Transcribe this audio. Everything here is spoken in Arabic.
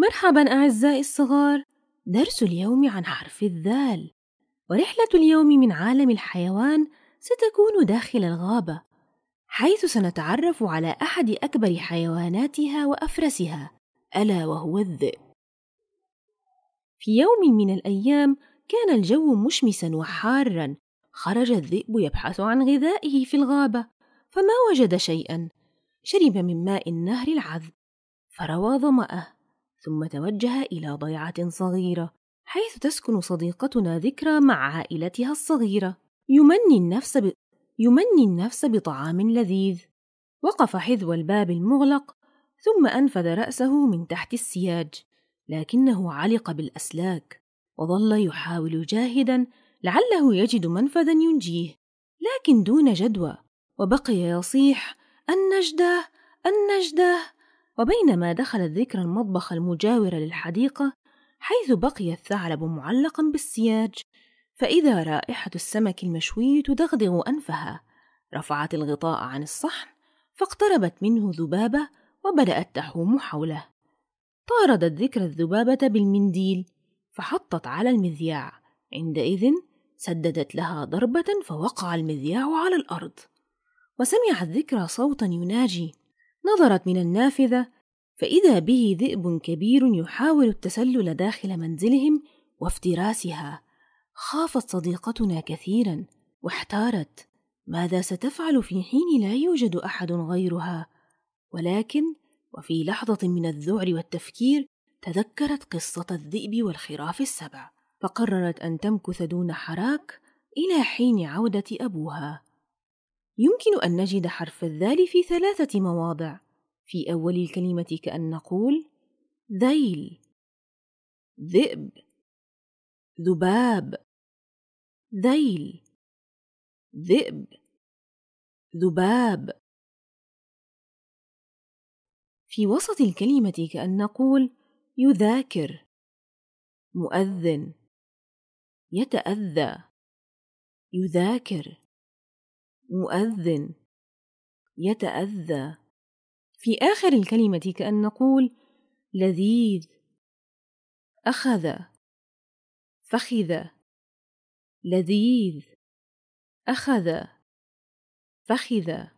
مرحبا أعزائي الصغار درس اليوم عن حرف الذال ورحلة اليوم من عالم الحيوان ستكون داخل الغابة حيث سنتعرف على أحد أكبر حيواناتها وأفرسها ألا وهو الذئب في يوم من الأيام كان الجو مشمسا وحارا خرج الذئب يبحث عن غذائه في الغابة فما وجد شيئا شرب من ماء النهر العذب فروى ظمأه ثم توجه إلى ضيعة صغيرة حيث تسكن صديقتنا ذكرى مع عائلتها الصغيرة يمني النفس, ب... يمني النفس بطعام لذيذ وقف حذو الباب المغلق ثم أنفذ رأسه من تحت السياج لكنه علق بالأسلاك وظل يحاول جاهدا لعله يجد منفذا ينجيه لكن دون جدوى وبقي يصيح النجدة النجدة وبينما دخلت ذكرى المطبخ المجاور للحديقة حيث بقي الثعلب معلقا بالسياج فإذا رائحة السمك المشوي تدغدغ أنفها رفعت الغطاء عن الصحن فاقتربت منه ذبابة وبدأت تحوم حوله طاردت ذكرى الذبابة بالمنديل فحطت على المذياع عندئذ سددت لها ضربة فوقع المذياع على الأرض وسمعت ذكرى صوتا يناجي نظرت من النافذة فإذا به ذئب كبير يحاول التسلل داخل منزلهم وافتراسها خافت صديقتنا كثيرا واحتارت ماذا ستفعل في حين لا يوجد احد غيرها ولكن وفي لحظه من الذعر والتفكير تذكرت قصه الذئب والخراف السبع فقررت ان تمكث دون حراك الى حين عوده ابوها يمكن أن نجد حرف الذال في ثلاثة مواضع في أول الكلمة كأن نقول ذيل ذئب ذباب ذيل ذئب ذباب في وسط الكلمة كأن نقول يذاكر مؤذن يتأذى يذاكر مؤذن يتأذى في آخر الكلمة كأن نقول لذيذ أخذ فخذ لذيذ أخذ فخذ